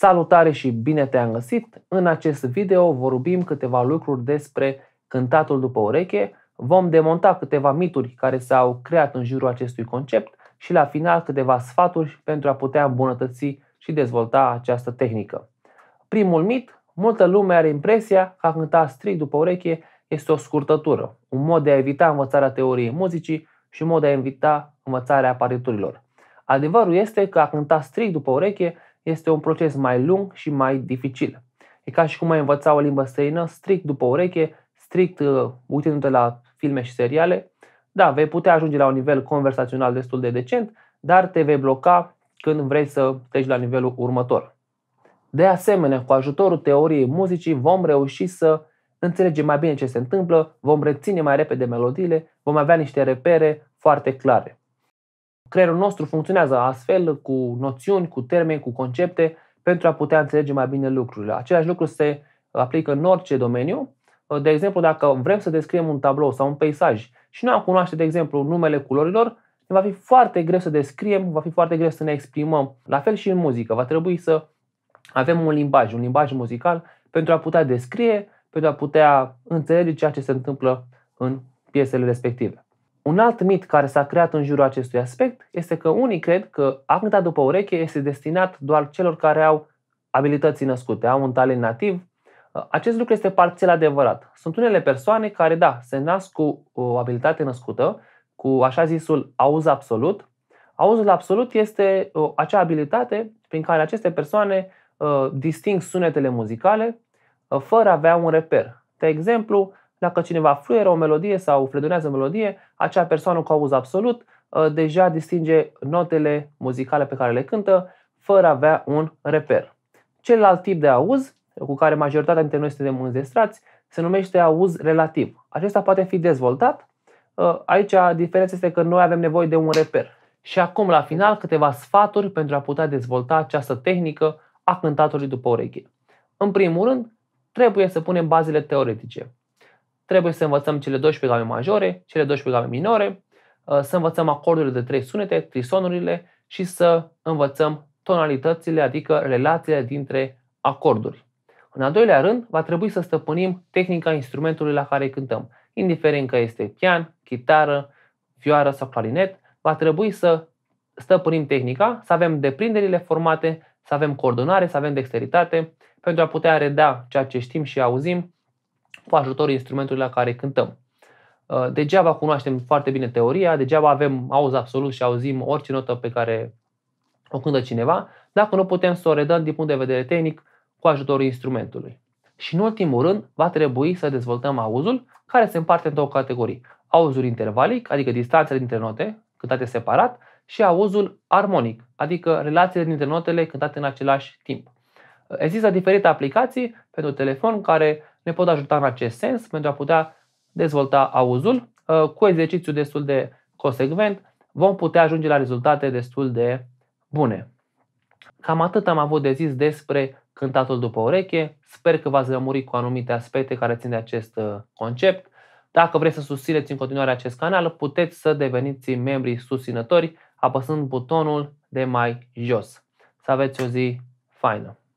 Salutare și bine te-am găsit! În acest video vorbim câteva lucruri despre cântatul după ureche, vom demonta câteva mituri care s-au creat în jurul acestui concept și la final câteva sfaturi pentru a putea îmbunătăți și dezvolta această tehnică. Primul mit, multă lume are impresia că a cânta strict după ureche este o scurtătură, un mod de a evita învățarea teoriei muzicii și un mod de a evita învățarea partiturilor. Adevărul este că a cânta strict după ureche este un proces mai lung și mai dificil. E ca și cum ai învăța o limbă străină strict după ureche, strict uh, uitându-te la filme și seriale. Da, vei putea ajunge la un nivel conversațional destul de decent, dar te vei bloca când vrei să treci la nivelul următor. De asemenea, cu ajutorul teoriei muzicii vom reuși să înțelegem mai bine ce se întâmplă, vom reține mai repede melodiile, vom avea niște repere foarte clare. Creierul nostru funcționează astfel, cu noțiuni, cu termeni, cu concepte, pentru a putea înțelege mai bine lucrurile. Același lucru se aplică în orice domeniu. De exemplu, dacă vrem să descriem un tablou sau un peisaj și nu am cunoaște, de exemplu, numele culorilor, ne va fi foarte greu să descriem, va fi foarte greu să ne exprimăm. La fel și în muzică, va trebui să avem un limbaj, un limbaj muzical pentru a putea descrie, pentru a putea înțelege ceea ce se întâmplă în piesele respective. Un alt mit care s-a creat în jurul acestui aspect este că unii cred că acnea după ureche este destinat doar celor care au abilități născute, au un talent nativ. Acest lucru este parțial adevărat. Sunt unele persoane care, da, se nasc cu o abilitate născută, cu așa zisul auz absolut. Auzul absolut este uh, acea abilitate prin care aceste persoane uh, disting sunetele muzicale uh, fără a avea un reper. De exemplu, dacă cineva fluieră o melodie sau fledonează melodie, acea persoană cu auz absolut uh, deja distinge notele muzicale pe care le cântă fără a avea un reper. Celălalt tip de auz, cu care majoritatea dintre noi suntem înzestrați, se numește auz relativ. Acesta poate fi dezvoltat. Uh, aici diferența este că noi avem nevoie de un reper. Și acum, la final, câteva sfaturi pentru a putea dezvolta această tehnică a cântatului după ureche. În primul rând, trebuie să punem bazele teoretice trebuie să învățăm cele 12 game majore, cele 12 game minore, uh, să învățăm acordurile de trei sunete, trisonurile și să învățăm tonalitățile, adică relațiile dintre acorduri. În al doilea rând, va trebui să stăpânim tehnica instrumentului la care cântăm. Indiferent că este pian, chitară, vioară sau clarinet, va trebui să stăpânim tehnica, să avem deprinderile formate, să avem coordonare, să avem dexteritate, pentru a putea reda ceea ce știm și auzim cu ajutorul instrumentului la care cântăm. Uh, degeaba cunoaștem foarte bine teoria, degeaba avem auz absolut și auzim orice notă pe care o cântă cineva, dacă nu putem să o redăm din punct de vedere tehnic cu ajutorul instrumentului. Și în ultimul rând, va trebui să dezvoltăm auzul, care se împarte în două categorii. Auzul intervalic, adică distanțele dintre note, cântate separat, și auzul armonic, adică relațiile dintre notele cântate în același timp. Există diferite aplicații pentru telefon care ne pot ajuta în acest sens pentru a putea dezvolta auzul. Uh, cu exercițiu destul de consecvent vom putea ajunge la rezultate destul de bune. Cam atât am avut de zis despre cântatul după ureche. Sper că v-ați lămurit cu anumite aspecte care țin de acest uh, concept. Dacă vreți să susțineți în continuare acest canal, puteți să deveniți membri susținători apăsând butonul de mai jos. Să aveți o zi faină!